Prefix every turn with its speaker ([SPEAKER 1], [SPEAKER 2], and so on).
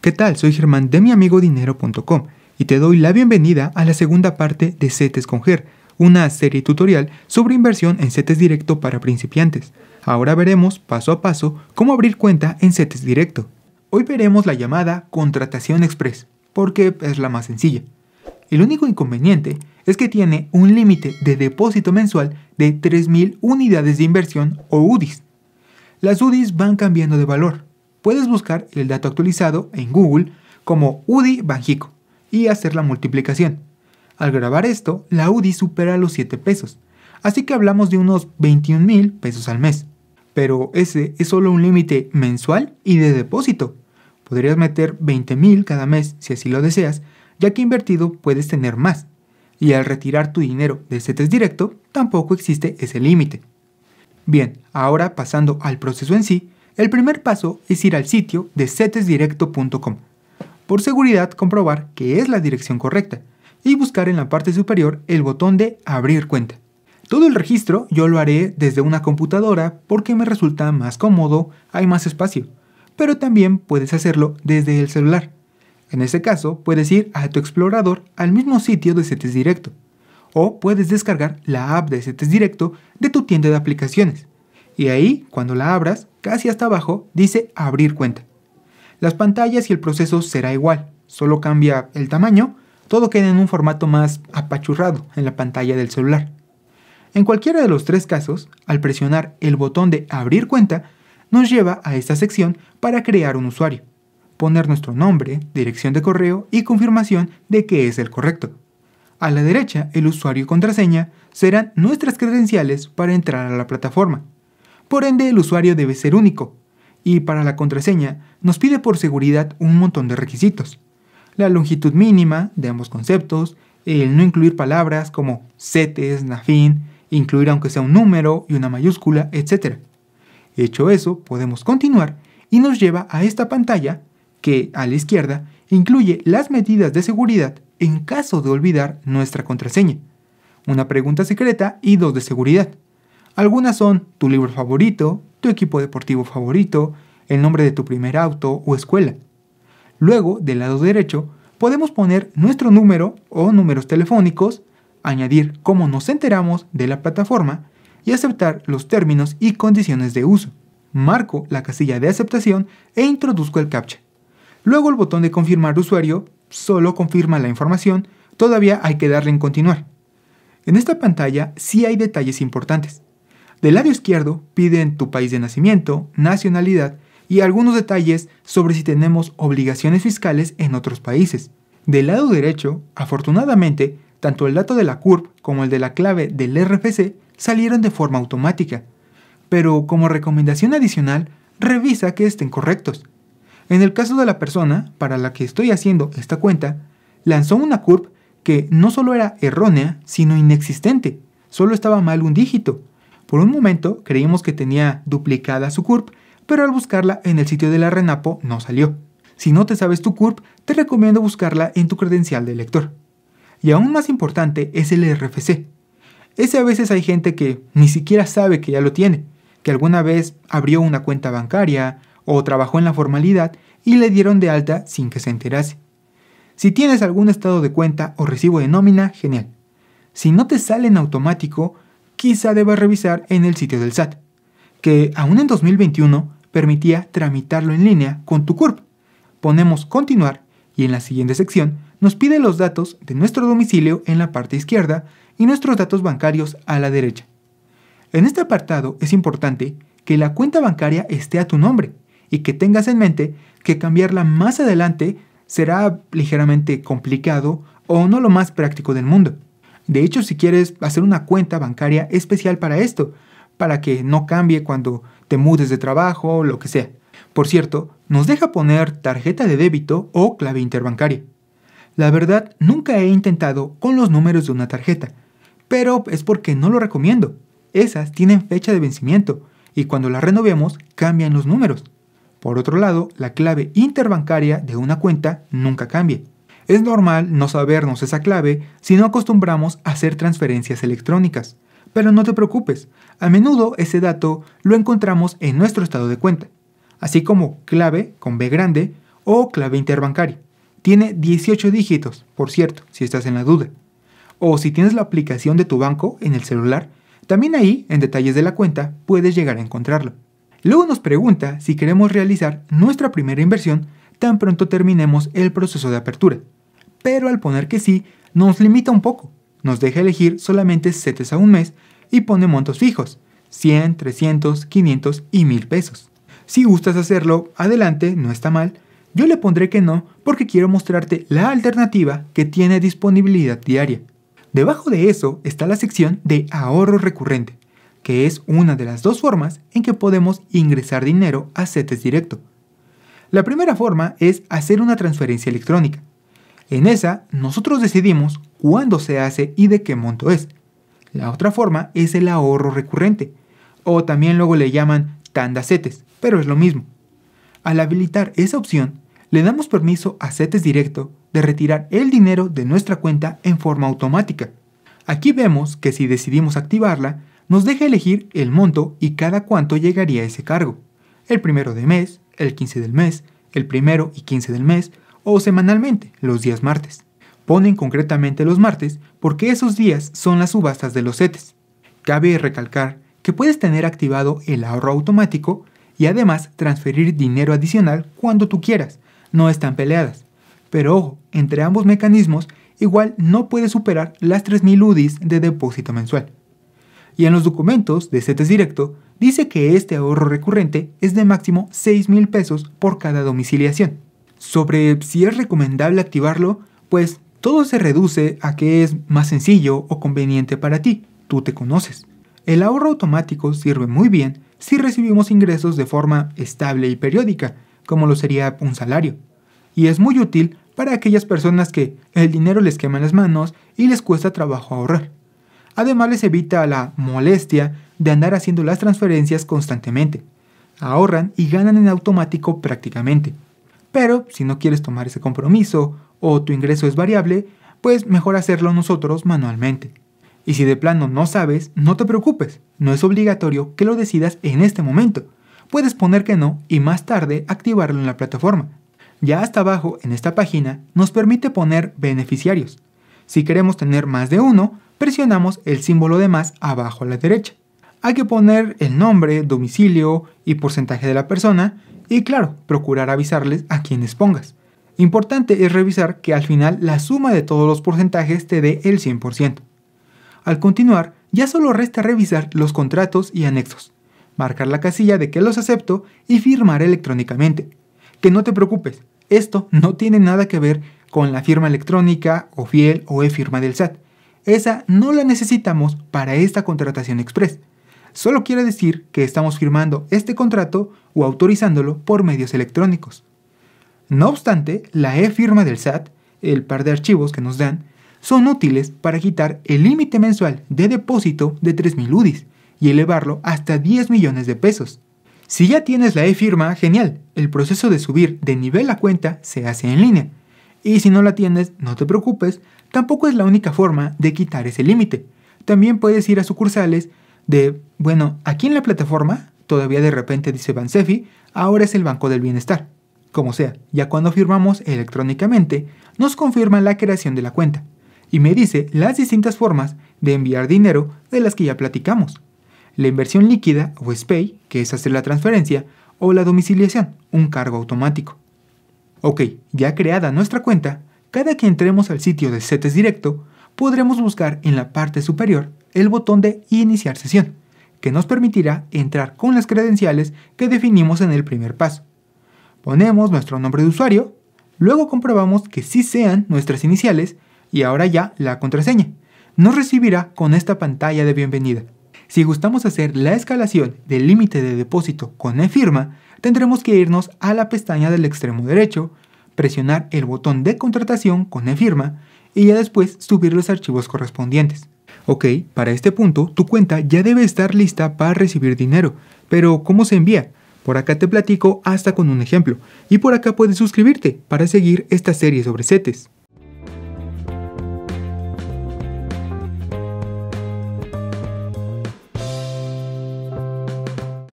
[SPEAKER 1] ¿Qué tal? Soy Germán de miamigodinero.com y te doy la bienvenida a la segunda parte de CETES con GER, una serie tutorial sobre inversión en CETES directo para principiantes. Ahora veremos paso a paso cómo abrir cuenta en CETES directo. Hoy veremos la llamada contratación express, porque es la más sencilla. El único inconveniente es que tiene un límite de depósito mensual de 3.000 unidades de inversión o UDIs. Las UDIs van cambiando de valor, puedes buscar el dato actualizado en Google como UDI Banjico y hacer la multiplicación. Al grabar esto, la UDI supera los 7 pesos, así que hablamos de unos 21 mil pesos al mes. Pero ese es solo un límite mensual y de depósito. Podrías meter 20.000 mil cada mes si así lo deseas, ya que invertido puedes tener más. Y al retirar tu dinero de CETES este directo, tampoco existe ese límite. Bien, ahora pasando al proceso en sí, el primer paso es ir al sitio de setesdirecto.com. Por seguridad, comprobar que es la dirección correcta y buscar en la parte superior el botón de Abrir cuenta. Todo el registro yo lo haré desde una computadora porque me resulta más cómodo, hay más espacio, pero también puedes hacerlo desde el celular. En este caso, puedes ir a tu explorador al mismo sitio de setesdirecto o puedes descargar la app de setesdirecto de tu tienda de aplicaciones y ahí, cuando la abras, casi hasta abajo, dice abrir cuenta. Las pantallas y el proceso será igual, solo cambia el tamaño, todo queda en un formato más apachurrado en la pantalla del celular. En cualquiera de los tres casos, al presionar el botón de abrir cuenta, nos lleva a esta sección para crear un usuario, poner nuestro nombre, dirección de correo y confirmación de que es el correcto. A la derecha, el usuario y contraseña serán nuestras credenciales para entrar a la plataforma. Por ende, el usuario debe ser único. Y para la contraseña, nos pide por seguridad un montón de requisitos. La longitud mínima de ambos conceptos, el no incluir palabras como setes, NAFIN, incluir aunque sea un número y una mayúscula, etc. Hecho eso, podemos continuar y nos lleva a esta pantalla que, a la izquierda, incluye las medidas de seguridad en caso de olvidar nuestra contraseña, una pregunta secreta y dos de seguridad. Algunas son tu libro favorito, tu equipo deportivo favorito, el nombre de tu primer auto o escuela. Luego, del lado derecho, podemos poner nuestro número o números telefónicos, añadir cómo nos enteramos de la plataforma y aceptar los términos y condiciones de uso. Marco la casilla de aceptación e introduzco el CAPTCHA. Luego el botón de confirmar usuario solo confirma la información, todavía hay que darle en continuar. En esta pantalla sí hay detalles importantes. Del lado izquierdo piden tu país de nacimiento, nacionalidad y algunos detalles sobre si tenemos obligaciones fiscales en otros países. Del lado derecho, afortunadamente, tanto el dato de la CURP como el de la clave del RFC salieron de forma automática. Pero como recomendación adicional, revisa que estén correctos. En el caso de la persona para la que estoy haciendo esta cuenta, lanzó una CURP que no solo era errónea, sino inexistente, solo estaba mal un dígito, por un momento creímos que tenía duplicada su CURP, pero al buscarla en el sitio de la RENAPO no salió. Si no te sabes tu CURP, te recomiendo buscarla en tu credencial de lector. Y aún más importante es el RFC. Ese a veces hay gente que ni siquiera sabe que ya lo tiene, que alguna vez abrió una cuenta bancaria o trabajó en la formalidad y le dieron de alta sin que se enterase. Si tienes algún estado de cuenta o recibo de nómina, genial. Si no te sale en automático, quizá deba revisar en el sitio del SAT, que aún en 2021 permitía tramitarlo en línea con tu CURP. Ponemos continuar y en la siguiente sección nos pide los datos de nuestro domicilio en la parte izquierda y nuestros datos bancarios a la derecha. En este apartado es importante que la cuenta bancaria esté a tu nombre y que tengas en mente que cambiarla más adelante será ligeramente complicado o no lo más práctico del mundo. De hecho, si quieres hacer una cuenta bancaria especial para esto, para que no cambie cuando te mudes de trabajo o lo que sea. Por cierto, nos deja poner tarjeta de débito o clave interbancaria. La verdad, nunca he intentado con los números de una tarjeta, pero es porque no lo recomiendo. Esas tienen fecha de vencimiento y cuando las renovemos cambian los números. Por otro lado, la clave interbancaria de una cuenta nunca cambia. Es normal no sabernos esa clave si no acostumbramos a hacer transferencias electrónicas, pero no te preocupes, a menudo ese dato lo encontramos en nuestro estado de cuenta, así como clave con B grande o clave interbancaria. Tiene 18 dígitos, por cierto, si estás en la duda. O si tienes la aplicación de tu banco en el celular, también ahí, en detalles de la cuenta, puedes llegar a encontrarlo. Luego nos pregunta si queremos realizar nuestra primera inversión tan pronto terminemos el proceso de apertura pero al poner que sí, nos limita un poco. Nos deja elegir solamente setes a un mes y pone montos fijos, 100, 300, 500 y 1000 pesos. Si gustas hacerlo, adelante, no está mal. Yo le pondré que no porque quiero mostrarte la alternativa que tiene disponibilidad diaria. Debajo de eso está la sección de ahorro recurrente, que es una de las dos formas en que podemos ingresar dinero a CETES directo. La primera forma es hacer una transferencia electrónica. En esa, nosotros decidimos cuándo se hace y de qué monto es. La otra forma es el ahorro recurrente, o también luego le llaman tandacetes, pero es lo mismo. Al habilitar esa opción, le damos permiso a CETES Directo de retirar el dinero de nuestra cuenta en forma automática. Aquí vemos que si decidimos activarla, nos deja elegir el monto y cada cuánto llegaría ese cargo. El primero de mes, el 15 del mes, el primero y 15 del mes, o semanalmente, los días martes. Ponen concretamente los martes porque esos días son las subastas de los CETES. Cabe recalcar que puedes tener activado el ahorro automático y además transferir dinero adicional cuando tú quieras, no están peleadas. Pero ojo, entre ambos mecanismos igual no puedes superar las 3.000 UDIs de depósito mensual. Y en los documentos de CETES Directo dice que este ahorro recurrente es de máximo 6.000 pesos por cada domiciliación sobre si es recomendable activarlo, pues todo se reduce a que es más sencillo o conveniente para ti, tú te conoces. El ahorro automático sirve muy bien si recibimos ingresos de forma estable y periódica, como lo sería un salario, y es muy útil para aquellas personas que el dinero les quema en las manos y les cuesta trabajo ahorrar. Además les evita la molestia de andar haciendo las transferencias constantemente. Ahorran y ganan en automático prácticamente. Pero si no quieres tomar ese compromiso o tu ingreso es variable, pues mejor hacerlo nosotros manualmente. Y si de plano no sabes, no te preocupes, no es obligatorio que lo decidas en este momento. Puedes poner que no y más tarde activarlo en la plataforma. Ya hasta abajo en esta página nos permite poner beneficiarios. Si queremos tener más de uno, presionamos el símbolo de más abajo a la derecha. Hay que poner el nombre, domicilio y porcentaje de la persona y claro, procurar avisarles a quienes pongas. Importante es revisar que al final la suma de todos los porcentajes te dé el 100%. Al continuar, ya solo resta revisar los contratos y anexos, marcar la casilla de que los acepto y firmar electrónicamente. Que no te preocupes, esto no tiene nada que ver con la firma electrónica o fiel o e-firma del SAT. Esa no la necesitamos para esta contratación express solo quiere decir que estamos firmando este contrato o autorizándolo por medios electrónicos. No obstante, la e-firma del SAT, el par de archivos que nos dan, son útiles para quitar el límite mensual de depósito de 3.000 UDIs y elevarlo hasta 10 millones de pesos. Si ya tienes la e-firma, genial, el proceso de subir de nivel a cuenta se hace en línea. Y si no la tienes, no te preocupes, tampoco es la única forma de quitar ese límite. También puedes ir a sucursales de, bueno, aquí en la plataforma todavía de repente dice Bansefi, ahora es el Banco del Bienestar. Como sea, ya cuando firmamos electrónicamente, nos confirma la creación de la cuenta y me dice las distintas formas de enviar dinero de las que ya platicamos. La inversión líquida o SPAY, que es hacer la transferencia, o la domiciliación, un cargo automático. Ok, ya creada nuestra cuenta, cada que entremos al sitio de CETES Directo, podremos buscar en la parte superior el botón de Iniciar sesión, que nos permitirá entrar con las credenciales que definimos en el primer paso. Ponemos nuestro nombre de usuario, luego comprobamos que sí sean nuestras iniciales y ahora ya la contraseña. Nos recibirá con esta pantalla de bienvenida. Si gustamos hacer la escalación del límite de depósito con eFirma firma tendremos que irnos a la pestaña del extremo derecho, presionar el botón de contratación con eFirma firma y ya después subir los archivos correspondientes. Ok, para este punto tu cuenta ya debe estar lista para recibir dinero, pero ¿cómo se envía? Por acá te platico hasta con un ejemplo, y por acá puedes suscribirte para seguir esta serie sobre setes.